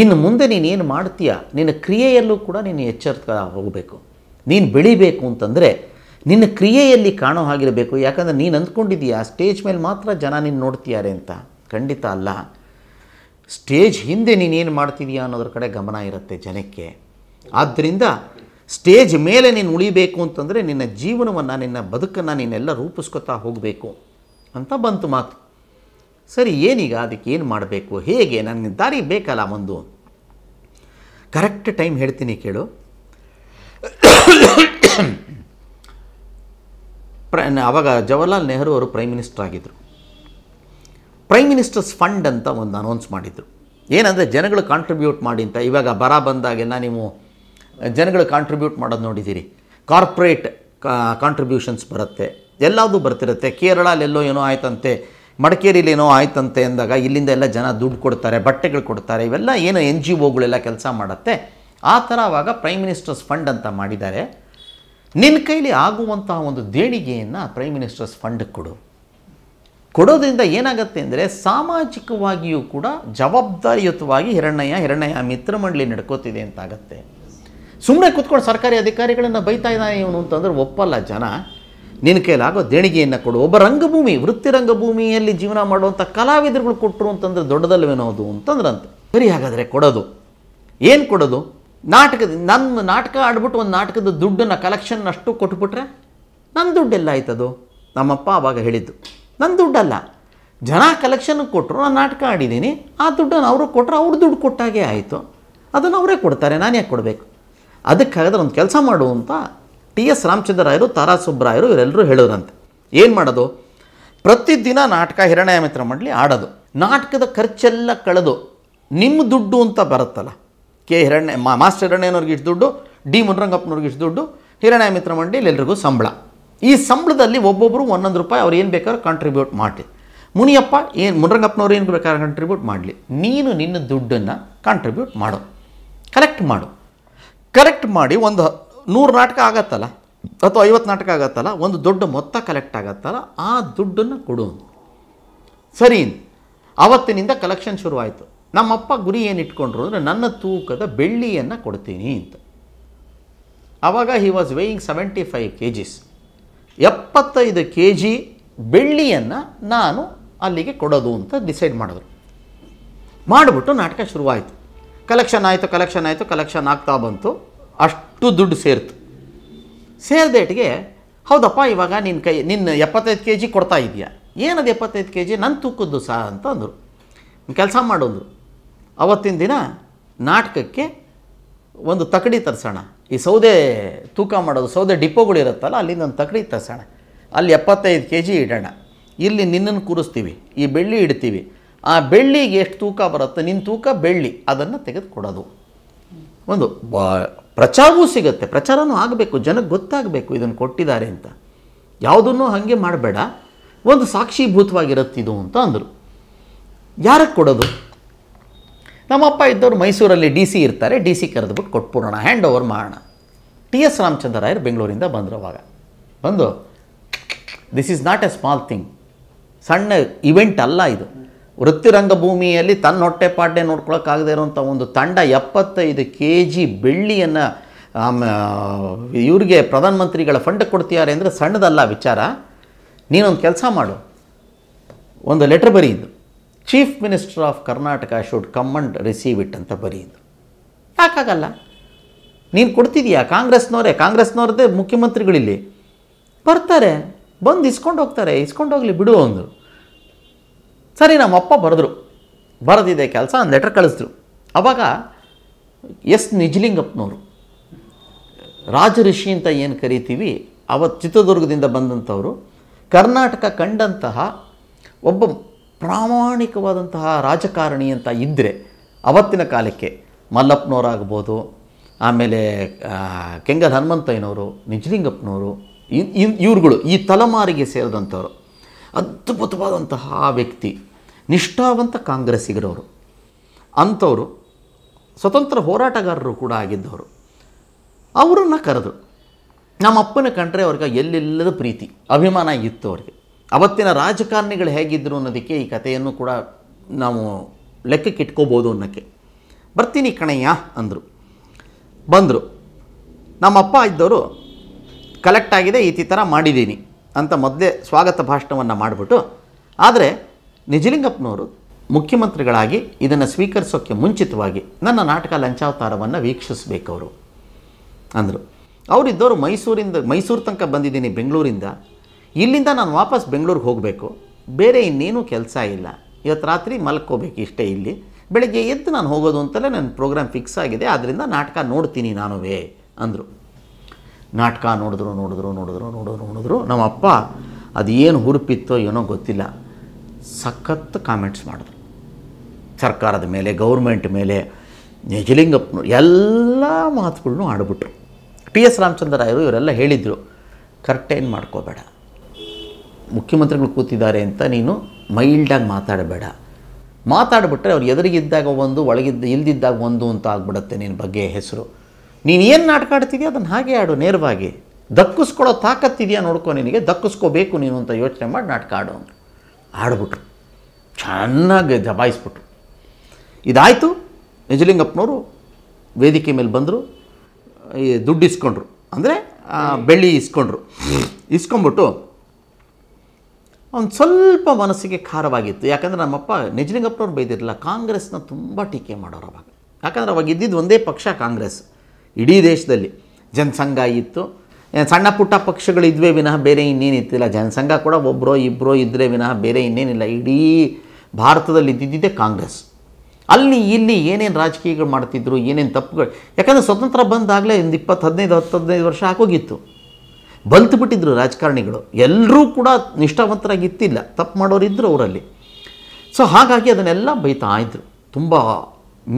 ಇನ್ನು ಮುಂದೆ ನೀನೇನು ಮಾಡ್ತೀಯ ನಿನ್ನ ಕ್ರಿಯೆಯಲ್ಲೂ ಕೂಡ ನೀನು ಎಚ್ಚರಿಕೆ ಹೋಗಬೇಕು ನೀನು ಬೆಳಿಬೇಕು ಅಂತಂದರೆ ನಿನ್ನ ಕ್ರಿಯೆಯಲ್ಲಿ ಕಾಣೋ ಹಾಗಿರಬೇಕು ಯಾಕಂದರೆ ನೀನು ಅಂದ್ಕೊಂಡಿದ್ದೀಯ ಸ್ಟೇಜ್ ಮೇಲೆ ಮಾತ್ರ ಜನ ನೀನು ನೋಡ್ತೀಯಾರೆ ಅಂತ ಖಂಡಿತ ಅಲ್ಲ ಸ್ಟೇಜ್ ಹಿಂದೆ ನೀನೇನು ಮಾಡ್ತಿದೀಯಾ ಅನ್ನೋದ್ರ ಕಡೆ ಗಮನ ಇರುತ್ತೆ ಜನಕ್ಕೆ ಆದ್ದರಿಂದ ಸ್ಟೇಜ್ ಮೇಲೆ ನೀನು ಉಳಿಬೇಕು ಅಂತಂದರೆ ನಿನ್ನ ಜೀವನವನ್ನು ನಿನ್ನ ಬದುಕನ್ನು ನೀನೆಲ್ಲ ರೂಪಿಸ್ಕೊತಾ ಹೋಗಬೇಕು ಅಂತ ಬಂತು ಮಾತು ಸರಿ ಏನೀಗ ಅದಕ್ಕೆ ಏನು ಮಾಡಬೇಕು ಹೇಗೆ ನನಗೆ ದಾರಿ ಬೇಕಲ್ಲ ಒಂದು ಕರೆಕ್ಟ್ ಟೈಮ್ ಹೇಳ್ತೀನಿ ಕೇಳು ಪ್ರ ಆವಾಗ ಜವಹರ್ಲಾಲ್ ನೆಹರು ಅವರು ಪ್ರೈಮ್ ಮಿನಿಸ್ಟರ್ ಆಗಿದ್ದರು ಪ್ರೈಮ್ ಮಿನಿಸ್ಟರ್ಸ್ ಫಂಡ್ ಅಂತ ಒಂದು ಅನೌನ್ಸ್ ಮಾಡಿದರು ಏನಂದರೆ ಜನಗಳು ಕಾಂಟ್ರಿಬ್ಯೂಟ್ ಮಾಡಿ ಅಂತ ಇವಾಗ ಬರ ಬಂದಾಗೆಲ್ಲ ನೀವು ಜನಗಳು ಕಾಂಟ್ರಿಬ್ಯೂಟ್ ಮಾಡೋದು ನೋಡಿದ್ದೀರಿ ಕಾರ್ಪೊರೇಟ್ ಕಾಂಟ್ರಿಬ್ಯೂಷನ್ಸ್ ಬರುತ್ತೆ ಎಲ್ಲದೂ ಬರ್ತಿರುತ್ತೆ ಕೇರಳಲ್ಲೆಲ್ಲೋ ಏನೋ ಆಯ್ತಂತೆ ಮಡಿಕೇರಿಲೇನೋ ಆಯ್ತಂತೆ ಅಂದಾಗ ಇಲ್ಲಿಂದ ಎಲ್ಲ ಜನ ದುಡ್ಡು ಕೊಡ್ತಾರೆ ಬಟ್ಟೆಗಳು ಕೊಡ್ತಾರೆ ಇವೆಲ್ಲ ಏನು ಎನ್ ಜಿ ಒಗಳೆಲ್ಲ ಕೆಲಸ ಮಾಡುತ್ತೆ ಆ ಥರ ಆವಾಗ ಪ್ರೈಮ್ ಮಿನಿಸ್ಟರ್ಸ್ ಫಂಡ್ ಅಂತ ಮಾಡಿದ್ದಾರೆ ನಿನ್ನ ಕೈಲಿ ಆಗುವಂತಹ ಒಂದು ದೇಣಿಗೆಯನ್ನು ಪ್ರೈಮ್ ಮಿನಿಸ್ಟರ್ಸ್ ಫಂಡ್ ಕೊಡು ಕೊಡೋದ್ರಿಂದ ಏನಾಗುತ್ತೆ ಅಂದರೆ ಸಾಮಾಜಿಕವಾಗಿಯೂ ಕೂಡ ಜವಾಬ್ದಾರಿಯುತವಾಗಿ ಹಿರಣ್ಣಯ್ಯ ಹಿರಣ್ಣಯ್ಯ ಮಿತ್ರಮಂಡಳಿ ಮಂಡಳಿ ನಡ್ಕೋತಿದೆ ಅಂತಾಗತ್ತೆ ಸುಮ್ಮನೆ ಕೂತ್ಕೊಂಡು ಸರ್ಕಾರಿ ಅಧಿಕಾರಿಗಳನ್ನು ಬೈತಾ ಇದ್ದಾನೆ ಇವನು ಅಂತಂದ್ರೆ ಒಪ್ಪಲ್ಲ ಜನ ನಿನ್ನ ಕೈಲಾಗೋ ದೇಣಿಗೆಯನ್ನು ಕೊಡು ಒಬ್ಬ ರಂಗಭೂಮಿ ವೃತ್ತಿ ರಂಗಭೂಮಿಯಲ್ಲಿ ಜೀವನ ಮಾಡುವಂಥ ಕಲಾವಿದರುಗಳು ಕೊಟ್ಟರು ಅಂತಂದರೆ ಅದು ಅಂತಂದ್ರಂತೆ ಸರಿ ಹಾಗಾದರೆ ಕೊಡೋದು ಏನು ಕೊಡೋದು ನಾಟಕದ ನನ್ನ ನಾಟಕ ಆಡ್ಬಿಟ್ಟು ಒಂದು ನಾಟಕದ ದುಡ್ಡನ್ನು ಕಲೆಕ್ಷನ್ ಅಷ್ಟು ಕೊಟ್ಬಿಟ್ರೆ ನನ್ನ ದುಡ್ಡೆಲ್ಲ ಆಯ್ತದು ನಮ್ಮಪ್ಪ ಆವಾಗ ಹೇಳಿದ್ದು ನನ್ನ ದುಡ್ಡಲ್ಲ ಜನ ಕಲೆಕ್ಷನ್ ಕೊಟ್ಟರು ನಾನು ನಾಟಕ ಆಡಿದ್ದೀನಿ ಆ ದುಡ್ಡನ್ನು ಅವರು ಕೊಟ್ಟರೆ ಅವ್ರ ದುಡ್ಡು ಕೊಟ್ಟಾಗೆ ಆಯಿತು ಅದನ್ನು ಅವರೇ ಕೊಡ್ತಾರೆ ನಾನು ಯಾಕೆ ಕೊಡಬೇಕು ಅದಕ್ಕಾಗದ್ರೆ ಒಂದು ಕೆಲಸ ಮಾಡು ಅಂತ ಟಿ ಎಸ್ ರಾಮಚಂದ್ರ ರಾಯರು ತಾರಾ ಸುಬ್ರಾಯರು ಇವರೆಲ್ಲರೂ ಹೇಳೋರಂತೆ ಏನು ಮಾಡೋದು ಪ್ರತಿದಿನ ನಾಟಕ ಹಿರಣ್ಯ ಮಿತ್ರ ಮಂಡಳಿ ಆಡೋದು ನಾಟಕದ ಖರ್ಚೆಲ್ಲ ಕಳೆದು ನಿಮ್ಮ ದುಡ್ಡು ಅಂತ ಬರುತ್ತಲ್ಲ ಕೆ ಹಿರಣ್ಯ ಮಾಸ್ಟರ್ ಹಿರಣ್ಯನವ್ರಿಗೆ ಇಷ್ಟು ದುಡ್ಡು ಡಿ ಮುನರಂಗಪ್ಪನವ್ರಿಗೆ ಇಷ್ಟು ದುಡ್ಡು ಹಿರಣ್ಯ ಮಿತ್ರ ಮಂಡಳಿ ಎಲ್ಲರಿಗೂ ಸಂಬಳ ಈ ಸಂಬಳದಲ್ಲಿ ಒಬ್ಬೊಬ್ಬರು ಒಂದೊಂದು ರೂಪಾಯಿ ಅವ್ರು ಏನು ಬೇಕಾದ್ರೂ ಕಾಂಟ್ರಿಬ್ಯೂಟ್ ಮಾಡಲಿ ಮುನಿಯಪ್ಪ ಏನು ಮುನರಂಗಪ್ಪನವ್ರು ಏನು ಬೇಕಾದ್ರೆ ಕಾಂಟ್ರಿಬ್ಯೂಟ್ ಮಾಡಲಿ ನೀನು ನಿನ್ನ ದುಡ್ಡನ್ನು ಕಾಂಟ್ರಿಬ್ಯೂಟ್ ಮಾಡು ಕಲೆಕ್ಟ್ ಮಾಡು ಕರೆಕ್ಟ್ ಮಾಡಿ ಒಂದು ನೂರು ನಾಟಕ ಆಗತ್ತಲ್ಲ ಅಥವಾ ಐವತ್ತು ನಾಟಕ ಆಗತ್ತಲ್ಲ ಒಂದು ದೊಡ್ಡ ಮೊತ್ತ ಕಲೆಕ್ಟ್ ಆಗತ್ತಲ್ಲ ಆ ದುಡ್ಡನ್ನು ಕೊಡು ಸರಿ ಆವತ್ತಿನಿಂದ ಕಲೆಕ್ಷನ್ ಶುರುವಾಯಿತು ನಮ್ಮಪ್ಪ ಗುರಿ ಏನು ಇಟ್ಕೊಂಡ್ರು ಅಂದರೆ ನನ್ನ ತೂಕದ ಬೆಳ್ಳಿಯನ್ನು ಕೊಡ್ತೀನಿ ಅಂತ ಆವಾಗ he was weighing seventy five K Gs ಎಪ್ಪತ್ತೈದು ಕೆ ಜಿ ಬೆಳ್ಳಿಯನ್ನು ನಾನು ಅಲ್ಲಿಗೆ ಕೊಡೋದು ಅಂತ ಡಿಸೈಡ್ ಮಾಡಿದ್ರು ಮಾಡಿಬಿಟ್ಟು ನಾಟಕ ಶುರುವಾಯಿತು ಕಲೆಕ್ಷನ್ ಆಯಿತು ಕಲೆಕ್ಷನ್ ಆಯಿತು ಕಲೆಕ್ಷನ್ ಆಗ್ತಾ ಬಂತು ಅಷ್ಟು ದುಡ್ಡು ಸೇರ್ತು ಸೇರಿದೇಟಿಗೆ ಹೌದಪ್ಪ ಇವಾಗ ನಿನ್ನ ಕೈ ನಿನ್ನ ಎಪ್ಪತ್ತೈದು ಕೆ ಜಿ ಕೊಡ್ತಾ ಇದೆಯಾ ಏನದು ಎಪ್ಪತ್ತೈದು ಕೆ ಜಿ ನನ್ನ ತೂಕದ್ದು ಸಹ ಅಂತ ಅಂದರು ಕೆಲಸ ಮಾಡೋದು ಅವತ್ತಿನ ದಿನ ನಾಟಕಕ್ಕೆ ಒಂದು ತಕಡಿ ತರಿಸೋಣ ಈ ಸೌದೆ ತೂಕ ಮಾಡೋದು ಸೌದೆ ಡಿಪೋಗಳಿರುತ್ತಲ್ಲ ಅಲ್ಲಿಂದ ಒಂದು ತಕಡಿ ತರಿಸೋಣ ಅಲ್ಲಿ ಎಪ್ಪತ್ತೈದು ಕೆ ಜಿ ಇಡೋಣ ಇಲ್ಲಿ ನಿನ್ನನ್ನು ಕೂರಿಸ್ತೀವಿ ಈ ಬೆಳ್ಳಿ ಇಡ್ತೀವಿ ಆ ಬೆಳ್ಳಿಗೆ ಎಷ್ಟು ತೂಕ ಬರುತ್ತೆ ನಿನ್ನ ತೂಕ ಬೆಳ್ಳಿ ಅದನ್ನು ತೆಗೆದುಕೊಡೋದು ಒಂದು ಬಾ ಪ್ರಚಾರವೂ ಸಿಗುತ್ತೆ ಪ್ರಚಾರವೂ ಆಗಬೇಕು ಜನಕ್ಕೆ ಗೊತ್ತಾಗಬೇಕು ಇದನ್ನು ಕೊಟ್ಟಿದ್ದಾರೆ ಅಂತ ಯಾವುದನ್ನು ಹಾಗೆ ಮಾಡಬೇಡ ಒಂದು ಸಾಕ್ಷೀಭೂತವಾಗಿರುತ್ತಿದು ಅಂತ ಅಂದರು ಯಾರಕ್ಕೆ ಕೊಡೋದು ನಮ್ಮಪ್ಪ ಇದ್ದವರು ಮೈಸೂರಲ್ಲಿ ಡಿ ಸಿ ಇರ್ತಾರೆ ಡಿ ಸಿ ಕರೆದುಬಿಟ್ಟು ಕೊಟ್ಬಿಡೋಣ ಹ್ಯಾಂಡ್ ಓವರ್ ಮಾಡೋಣ ಟಿ ಎಸ್ ರಾಮಚಂದ್ರ ರಾಯರ್ ಬೆಂಗಳೂರಿಂದ ಬಂದರು ಅವಾಗ ಬಂದು this is not a small thing ಸಣ್ಣ ಇವೆಂಟ್ ಅಲ್ಲ ಇದು ವೃತ್ತಿರಂಗಭೂಮಿಯಲ್ಲಿ ತನ್ನ ಪಾಡ್ಡೆ ನೋಡ್ಕೊಳೋಕ್ಕಾಗದೇ ಇರುವಂಥ ಒಂದು ತಂಡ ಎಪ್ಪತ್ತೈದು ಕೆ ಜಿ ಬೆಳ್ಳಿಯನ್ನು ಇವ್ರಿಗೆ ಪ್ರಧಾನಮಂತ್ರಿಗಳ ಫಂಡ್ ಕೊಡ್ತೀಯಾರೆ ಅಂದರೆ ಸಣ್ಣದಲ್ಲ ವಿಚಾರ ನೀನೊಂದು ಕೆಲಸ ಮಾಡು ಒಂದು ಲೆಟ್ರ್ ಬರೀದು chief minister of Karnataka should come and receive it ಅಂತ ಬರೀದು ಯಾಕಾಗಲ್ಲ ನೀನು ಕೊಡ್ತಿದೀಯಾ ಕಾಂಗ್ರೆಸ್ನವರೇ ಕಾಂಗ್ರೆಸ್ನವ್ರದ್ದೇ ಮುಖ್ಯಮಂತ್ರಿಗಳಿಲ್ಲಿ ಬರ್ತಾರೆ ಬಂದು ಇಸ್ಕೊಂಡು ಹೋಗ್ತಾರೆ ಇಸ್ಕೊಂಡು ಹೋಗಲಿ ಬಿಡು ಅಂದರು ಸರಿ ನಮ್ಮಪ್ಪ ಬರೆದ್ರು ಬರೆದಿದೆ ಕೆಲಸ ಒಂದು ಲೆಟ್ರ್ ಕಳಿಸಿದ್ರು ಅವಾಗ ಎಸ್ ನಿಜಲಿಂಗಪ್ಪನವರು ರಾಜ ಋಷಿ ಅಂತ ಏನು ಕರಿತೀವಿ ಅವತ್ತು ಚಿತ್ರದುರ್ಗದಿಂದ ಬಂದಂಥವರು ಕರ್ನಾಟಕ ಕಂಡಂತಹ ಒಬ್ಬ ಪ್ರಾಮಾಣಿಕವಾದಂತಹ ರಾಜಕಾರಣಿ ಅಂತ ಇದ್ದರೆ ಅವತ್ತಿನ ಕಾಲಕ್ಕೆ ಮಲ್ಲಪ್ಪನವರಾಗ್ಬೋದು ಆಮೇಲೆ ಕೆಂಗಲ್ ಹನುಮಂತಯ್ಯನವರು ನಿಜಲಿಂಗಪ್ಪನವರು ಇವ್ರುಗಳು ಈ ತಲೆಮಾರಿಗೆ ಸೇರಿದಂಥವ್ರು ಅದ್ಭುತವಾದಂತಹ ವ್ಯಕ್ತಿ ನಿಷ್ಠಾವಂತ ಕಾಂಗ್ರೆಸ್ಸಿಗರವರು ಅಂಥವರು ಸ್ವತಂತ್ರ ಹೋರಾಟಗಾರರು ಕೂಡ ಆಗಿದ್ದವರು ಅವರನ್ನು ಕರೆದು ನಮ್ಮ ಅಪ್ಪನ ಕಂಡ್ರೆ ಅವ್ರಿಗೆ ಎಲ್ಲೆಲ್ಲದ ಪ್ರೀತಿ ಅಭಿಮಾನ ಇತ್ತು ಅವರಿಗೆ ಅವತ್ತಿನ ರಾಜಕಾರಣಿಗಳು ಹೇಗಿದ್ದರು ಅನ್ನೋದಕ್ಕೆ ಈ ಕಥೆಯನ್ನು ಕೂಡ ನಾವು ಲೆಕ್ಕಕ್ಕೆ ಇಟ್ಕೋಬೋದು ಅನ್ನೋಕ್ಕೆ ಬರ್ತೀನಿ ಕಣಯ್ಯ ಅಂದರು ಬಂದರು ನಮ್ಮಪ್ಪ ಇದ್ದವರು ಕಲೆಕ್ಟ್ ಆಗಿದೆ ಈ ಥರ ಮಾಡಿದ್ದೀನಿ ಅಂತ ಮೊದಲೇ ಸ್ವಾಗತ ಭಾಷಣವನ್ನು ಮಾಡಿಬಿಟ್ಟು ಆದರೆ ನಿಜಲಿಂಗಪ್ಪನವರು ಮುಖ್ಯಮಂತ್ರಿಗಳಾಗಿ ಇದನ್ನು ಸ್ವೀಕರಿಸೋಕ್ಕೆ ಮುಂಚಿತವಾಗಿ ನನ್ನ ನಾಟಕ ಲಂಚಾವತಾರವನ್ನು ವೀಕ್ಷಿಸಬೇಕವರು ಅಂದರು ಅವರಿದ್ದವರು ಮೈಸೂರಿಂದ ಮೈಸೂರು ತನಕ ಬಂದಿದ್ದೀನಿ ಬೆಂಗಳೂರಿಂದ ಇಲ್ಲಿಂದ ನಾನು ವಾಪಸ್ ಬೆಂಗಳೂರಿಗೆ ಹೋಗಬೇಕು ಬೇರೆ ಇನ್ನೇನೂ ಕೆಲಸ ಇಲ್ಲ ಇವತ್ತು ರಾತ್ರಿ ಮಲ್ಕೋಬೇಕು ಇಷ್ಟೇ ಇಲ್ಲಿ ಬೆಳಗ್ಗೆ ಎದ್ದು ನಾನು ಹೋಗೋದು ಅಂತಲೇ ನನ್ನ ಪ್ರೋಗ್ರಾಮ್ ಫಿಕ್ಸ್ ಆಗಿದೆ ಆದ್ದರಿಂದ ನಾಟಕ ನೋಡ್ತೀನಿ ನಾನುವೇ ಅಂದರು ನಾಟಕ ನೋಡಿದ್ರು ನೋಡಿದ್ರು ನೋಡಿದ್ರು ನೋಡಿದ್ರು ನೋಡಿದ್ರು ನಮ್ಮ ಅಪ್ಪ ಏನು ಹುರುಪಿತ್ತೋ ಏನೋ ಗೊತ್ತಿಲ್ಲ ಸಖತ್ತು ಕಾಮೆಂಟ್ಸ್ ಮಾಡಿದ್ರು ಸರ್ಕಾರದ ಮೇಲೆ ಗೌರ್ಮೆಂಟ್ ಮೇಲೆ ನಿಜಲಿಂಗಪ್ಪ ಎಲ್ಲ ಮಾತುಗಳ್ನು ಆಡ್ಬಿಟ್ರು ಟಿ ಎಸ್ ರಾಯರು ಇವರೆಲ್ಲ ಹೇಳಿದರು ಕರ್ಟೇನ್ ಮಾಡ್ಕೋಬೇಡ ಮುಖ್ಯಮಂತ್ರಿಗಳು ಕೂತಿದ್ದಾರೆ ಅಂತ ನೀನು ಮೈಲ್ಡಾಗಿ ಮಾತಾಡಬೇಡ ಮಾತಾಡಿಬಿಟ್ರೆ ಅವ್ರು ಎದುರಿಗಿದ್ದಾಗ ಒಂದು ಒಳಗಿದ್ದ ಇಲ್ದಿದ್ದಾಗ ಒಂದು ಅಂತ ಆಗ್ಬಿಡುತ್ತೆ ನಿನ್ನ ಬಗ್ಗೆ ಹೆಸರು ಏನು ನಾಟಕ ಆಡ್ತಿದೆಯಾ ಅದನ್ನು ಹಾಗೆ ಆಡು ನೇರವಾಗಿ ದಕ್ಕಿಸ್ಕೊಳ್ಳೋ ತಾಕತ್ತಿದೆಯಾ ನೋಡ್ಕೋ ನಿನಗೆ ದಕ್ಕಿಸ್ಕೋಬೇಕು ನೀನು ಅಂತ ಯೋಚನೆ ಮಾಡಿ ನಾಟಕ ಆಡು ಅಂದರು ಆಡ್ಬಿಟ್ರು ಚೆನ್ನಾಗಿ ದಬಾಯಿಸ್ಬಿಟ್ರು ಇದಾಯಿತು ನಿಜಲಿಂಗಪ್ಪನವರು ವೇದಿಕೆ ಮೇಲೆ ಬಂದರು ಈ ದುಡ್ಡು ಇಸ್ಕೊಂಡ್ರು ಅಂದರೆ ಬೆಳ್ಳಿ ಇಸ್ಕೊಂಡ್ರು ಇಸ್ಕೊಂಡ್ಬಿಟ್ಟು ಅವ್ನು ಸ್ವಲ್ಪ ಮನಸ್ಸಿಗೆ ಖಾರವಾಗಿತ್ತು ಯಾಕಂದರೆ ನಮ್ಮಪ್ಪ ನಿಜಲಿಂಗಪ್ಪನವ್ರು ಬೈದಿರಲಿಲ್ಲ ಕಾಂಗ್ರೆಸ್ನ ತುಂಬ ಟೀಕೆ ಮಾಡೋರು ಅವಾಗ ಯಾಕಂದರೆ ಅವಾಗ ಇದ್ದಿದ್ದು ಒಂದೇ ಪಕ್ಷ ಕಾಂಗ್ರೆಸ್ ಇಡೀ ದೇಶದಲ್ಲಿ ಜನಸಂಘ ಇತ್ತು ಸಣ್ಣ ಪುಟ್ಟ ಪಕ್ಷಗಳಿದ್ವೇ ವಿನಃ ಬೇರೆ ಇನ್ನೇನಿತ್ತಿಲ್ಲ ಜನಸಂಘ ಕೂಡ ಒಬ್ಬರೋ ಇಬ್ಬರೋ ಇದ್ದರೆ ವಿನಃ ಬೇರೆ ಇನ್ನೇನಿಲ್ಲ ಇಡೀ ಭಾರತದಲ್ಲಿ ಇದ್ದಿದ್ದೆ ಕಾಂಗ್ರೆಸ್ ಅಲ್ಲಿ ಇಲ್ಲಿ ಏನೇನು ರಾಜಕೀಯಗಳು ಮಾಡ್ತಿದ್ರು ಏನೇನು ತಪ್ಪುಗಳು ಯಾಕಂದರೆ ಸ್ವತಂತ್ರ ಬಂದಾಗಲೇ ಒಂದು ಇಪ್ಪತ್ತು ಹದಿನೈದು ಹತ್ತು ಹದಿನೈದು ವರ್ಷ ಆಗೋಗಿತ್ತು ಬಿಟ್ಟಿದ್ರು ರಾಜಕಾರಣಿಗಳು ಎಲ್ಲರೂ ಕೂಡ ನಿಷ್ಠಾವಂತರಾಗಿತ್ತಿಲ್ಲ ತಪ್ಪು ಮಾಡೋರು ಅವರಲ್ಲಿ ಸೊ ಹಾಗಾಗಿ ಅದನ್ನೆಲ್ಲ ಬೈತಾ ಇದ್ದರು ತುಂಬ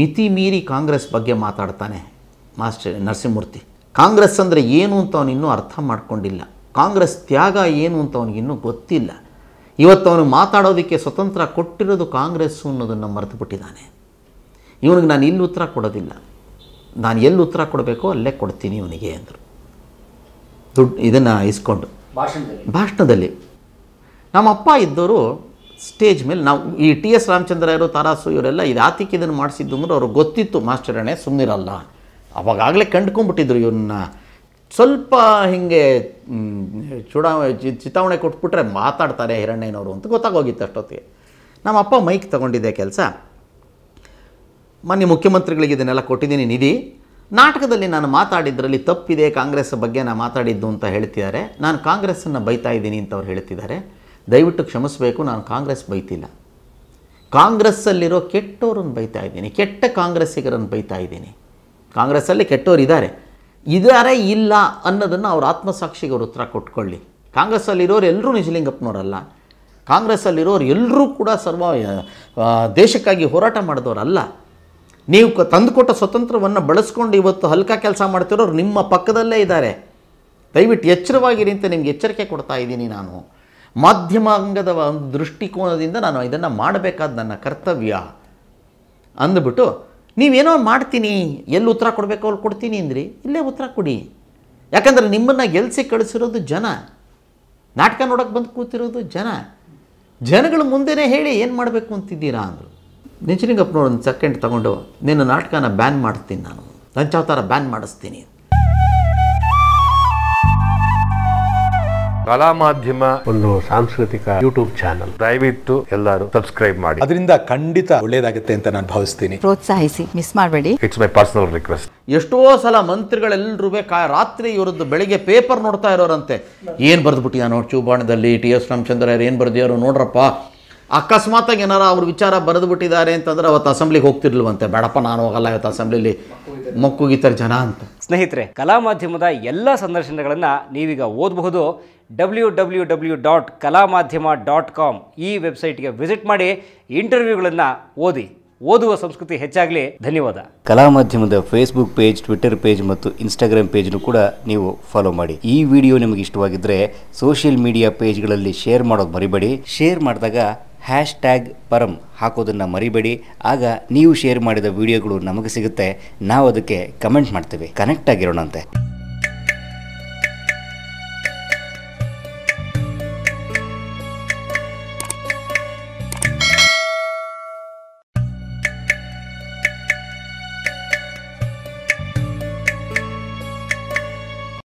ಮಿತಿ ಮೀರಿ ಕಾಂಗ್ರೆಸ್ ಬಗ್ಗೆ ಮಾತಾಡ್ತಾನೆ ಮಾಸ್ಟರ್ ನರಸಿಂಹಮೂರ್ತಿ ಕಾಂಗ್ರೆಸ್ ಅಂದರೆ ಏನು ಅಂತ ಅವನಿನ್ನೂ ಅರ್ಥ ಮಾಡಿಕೊಂಡಿಲ್ಲ ಕಾಂಗ್ರೆಸ್ ತ್ಯಾಗ ಏನು ಅಂತ ಅವನಿಗಿನ್ನೂ ಗೊತ್ತಿಲ್ಲ ಇವತ್ತು ಅವನು ಮಾತಾಡೋದಕ್ಕೆ ಸ್ವತಂತ್ರ ಕೊಟ್ಟಿರೋದು ಕಾಂಗ್ರೆಸ್ಸು ಅನ್ನೋದನ್ನು ಮರೆತು ಬಿಟ್ಟಿದ್ದಾನೆ ಇವನಿಗೆ ನಾನು ಇಲ್ಲಿ ಉತ್ತರ ಕೊಡೋದಿಲ್ಲ ನಾನು ಎಲ್ಲಿ ಉತ್ತರ ಕೊಡಬೇಕೋ ಅಲ್ಲೇ ಕೊಡ್ತೀನಿ ಇವನಿಗೆ ಅಂದರು ದುಡ್ಡು ಇದನ್ನು ಇಸ್ಕೊಂಡು ಭಾಷಣದಲ್ಲಿ ಭಾಷಣದಲ್ಲಿ ನಮ್ಮಪ್ಪ ಇದ್ದವರು ಸ್ಟೇಜ್ ಮೇಲೆ ನಾವು ಈ ಟಿ ಎಸ್ ರಾಮಚಂದ್ರ ಇರೋ ತಾರಾಸು ಇವರೆಲ್ಲ ಇದು ಆತಿಕ್ಯದನ್ನು ಮಾಡಿಸಿದ್ದು ಅಂದ್ರೆ ಅವ್ರಿಗೆ ಗೊತ್ತಿತ್ತು ಅಣ್ಣೆ ಸುಮ್ಮನಿರಲ್ಲ ಅವಾಗಾಗಲೇ ಕಂಡ್ಕೊಂಡ್ಬಿಟ್ಟಿದ್ರು ಇವನ್ನ ಸ್ವಲ್ಪ ಹಿಂಗೆ ಚುಡಾ ಚಿತಾವಣೆ ಕೊಟ್ಬಿಟ್ರೆ ಮಾತಾಡ್ತಾರೆ ಹಿರಣ್ಣಯ್ಯನವರು ಅಂತ ಗೊತ್ತಾಗೋಗಿತ್ತು ಅಷ್ಟೊತ್ತಿಗೆ ನಮ್ಮ ಅಪ್ಪ ಮೈಕ್ ತಗೊಂಡಿದ್ದೆ ಕೆಲಸ ಮೊನ್ನೆ ಮುಖ್ಯಮಂತ್ರಿಗಳಿಗೆ ಇದನ್ನೆಲ್ಲ ಕೊಟ್ಟಿದ್ದೀನಿ ನಿಧಿ ನಾಟಕದಲ್ಲಿ ನಾನು ಮಾತಾಡಿದ್ರಲ್ಲಿ ತಪ್ಪಿದೆ ಕಾಂಗ್ರೆಸ್ ಬಗ್ಗೆ ನಾನು ಮಾತಾಡಿದ್ದು ಅಂತ ಹೇಳ್ತಿದ್ದಾರೆ ನಾನು ಕಾಂಗ್ರೆಸ್ಸನ್ನು ಬೈತಾ ಇದ್ದೀನಿ ಅಂತ ಅವ್ರು ಹೇಳ್ತಿದ್ದಾರೆ ದಯವಿಟ್ಟು ಕ್ಷಮಿಸಬೇಕು ನಾನು ಕಾಂಗ್ರೆಸ್ ಬೈತಿಲ್ಲ ಕಾಂಗ್ರೆಸ್ಸಲ್ಲಿರೋ ಕೆಟ್ಟವ್ರನ್ನ ಬೈತಾ ಇದ್ದೀನಿ ಕೆಟ್ಟ ಕಾಂಗ್ರೆಸ್ಸಿಗರನ್ನು ಬೈತಾ ಇದ್ದೀನಿ ಕಾಂಗ್ರೆಸ್ಸಲ್ಲಿ ಕೆಟ್ಟವರು ಇದ್ದಾರೆ ಇಲ್ಲ ಅನ್ನೋದನ್ನು ಅವ್ರ ಆತ್ಮಸಾಕ್ಷಿಗೆ ಅವ್ರ ಉತ್ತರ ಕೊಟ್ಕೊಳ್ಳಿ ಕಾಂಗ್ರೆಸ್ಸಲ್ಲಿರೋರು ಎಲ್ಲರೂ ನಿಜಲಿಂಗಪ್ಪನವರಲ್ಲ ಕಾಂಗ್ರೆಸ್ಸಲ್ಲಿರೋರು ಎಲ್ಲರೂ ಕೂಡ ಸರ್ವ ದೇಶಕ್ಕಾಗಿ ಹೋರಾಟ ಮಾಡಿದವರಲ್ಲ ನೀವು ಕ ತಂದುಕೊಟ್ಟ ಸ್ವತಂತ್ರವನ್ನು ಬಳಸ್ಕೊಂಡು ಇವತ್ತು ಹಲ್ಕಾ ಕೆಲಸ ಮಾಡ್ತಿರೋರು ನಿಮ್ಮ ಪಕ್ಕದಲ್ಲೇ ಇದ್ದಾರೆ ದಯವಿಟ್ಟು ಎಚ್ಚರವಾಗಿರಿ ಅಂತ ನಿಮ್ಗೆ ಎಚ್ಚರಿಕೆ ಕೊಡ್ತಾ ಇದ್ದೀನಿ ನಾನು ಮಾಧ್ಯಮಾಂಗದ ಒಂದು ದೃಷ್ಟಿಕೋನದಿಂದ ನಾನು ಇದನ್ನು ಮಾಡಬೇಕಾದ ನನ್ನ ಕರ್ತವ್ಯ ಅಂದ್ಬಿಟ್ಟು ನೀವೇನೋ ಮಾಡ್ತೀನಿ ಎಲ್ಲಿ ಉತ್ತರ ಕೊಡಬೇಕು ಅಲ್ಲಿ ಕೊಡ್ತೀನಿ ಅಂದ್ರಿ ಇಲ್ಲೇ ಉತ್ತರ ಕೊಡಿ ಯಾಕಂದ್ರೆ ನಿಮ್ಮನ್ನು ಗೆಲ್ಸಿ ಕಳಿಸಿರೋದು ಜನ ನಾಟಕ ನೋಡೋಕೆ ಬಂದು ಕೂತಿರೋದು ಜನ ಜನಗಳ ಮುಂದೆನೇ ಹೇಳಿ ಏನು ಮಾಡಬೇಕು ಅಂತಿದ್ದೀರಾ ಅಂದರು ನಿಂಚನಿಂಗಪ್ಪನವ್ರು ಒಂದು ಸೆಕೆಂಡ್ ತೊಗೊಂಡು ನಿನ್ನ ನಾಟಕನ ಬ್ಯಾನ್ ಮಾಡ್ತೀನಿ ನಾನು ಲಂಚಾವತಾರ ಬ್ಯಾನ್ ಮಾಡಿಸ್ತೀನಿ ಕಲಾ ಮಾಧ್ಯಮ ಒಂದು ಸಾಂಸ್ಕೃತಿಕ ಯೂಟ್ಯೂಬ್ ಚಾನಲ್ ದಯವಿಟ್ಟು ಎಲ್ಲರೂ ಸಬ್ಸ್ಕ್ರೈಬ್ ಮಾಡಿ ಅದರಿಂದ ಖಂಡಿತ ಒಳ್ಳೇದಾಗುತ್ತೆ ಅಂತ ನಾನು ಭಾವಿಸ್ತೀನಿ ಪ್ರೋತ್ಸಾಹಿಸಿ ಮಿಸ್ ಮಾಡಬೇಡಿ ಇಟ್ಸ್ ಮೈ ಪರ್ಸನಲ್ ರಿಕ್ವೆಸ್ಟ್ ಎಷ್ಟೋ ಸಲ ಮಂತ್ರಿಗಳೆಲ್ಲರೂ ಬೇಕಾ ರಾತ್ರಿ ಇವರದ್ದು ಬೆಳಿಗ್ಗೆ ಪೇಪರ್ ನೋಡ್ತಾ ಇರೋರಂತೆ ಏನು ಬರೆದ್ಬಿಟ್ಟಿಯ ನೋಡಿ ಚೂಬಾಣದಲ್ಲಿ ಟಿ ಎಸ್ ರಾಮಚಂದ್ರ ಏನು ಬರೆದಿಯೋರು ನೋಡ್ರಪ್ಪ ಅಕಸ್ಮಾತಾಗಿ ಏನಾರ ಅವ್ರ ವಿಚಾರ ಬರೆದ್ಬಿಟ್ಟಿದ್ದಾರೆ ಅಂತಂದ್ರೆ ಅವತ್ತು ಅಸೆಂಬ್ಲಿಗೆ ಹೋಗ್ತಿರ್ಲಿಲ್ವಂತೆ ಬೇಡಪ್ಪ ನಾನು ಹೋಗಲ್ಲ ಇವತ್ತು ಅಸೆಂಬ್ಲಿಲಿ ಮಕ್ಕುಗಿತಾರೆ ಜನ ಅಂತ ಸ್ನೇಹಿತರೆ ಕಲಾ ಮಾಧ್ಯಮದ ಎಲ್ಲ ಸಂದರ್ಶನಗಳನ್ನು ನೀವೀಗ ಓದಬಹುದು W W W dot Kalamadhyama dot com ಈ ವೆಬ್ಸೈಟ್ಗೆ ವಿಸಿಟ್ ಮಾಡಿ ಇಂಟರ್ವ್ಯೂಗಳನ್ನು ಓದಿ ಓದುವ ಸಂಸ್ಕೃತಿ ಹೆಚ್ಚಾಗಲಿ ಧನ್ಯವಾದ ಕಲಾ ಮಾಧ್ಯಮದ ಫೇಸ್ಬುಕ್ ಪೇಜ್ ಟ್ವಿಟರ್ ಪೇಜ್ ಮತ್ತು ಇನ್ಸ್ಟಾಗ್ರಾಮ್ ಪೇಜ್ನು ಕೂಡ ನೀವು ಫಾಲೋ ಮಾಡಿ ಈ ವಿಡಿಯೋ ನಿಮಗೆ ಇಷ್ಟವಾಗಿದ್ದರೆ ಸೋಷಿಯಲ್ ಮೀಡಿಯಾ ಪೇಜ್ಗಳಲ್ಲಿ ಶೇರ್ ಮಾಡೋದು ಮರಿಬೇಡಿ ಶೇರ್ ಮಾಡಿದಾಗ ಹ್ಯಾಶ್ ಟ್ಯಾಗ್ ಪರಂ ಹಾಕೋದನ್ನು ಮರಿಬೇಡಿ ಆಗ ನೀವು ಶೇರ್ ಮಾಡಿದ ವಿಡಿಯೋಗಳು ನಮಗೆ ಸಿಗುತ್ತೆ ನಾವು ಅದಕ್ಕೆ ಕಮೆಂಟ್ ಮಾಡ್ತೇವೆ ಕನೆಕ್ಟ್ ಆಗಿರೋಣಂತೆ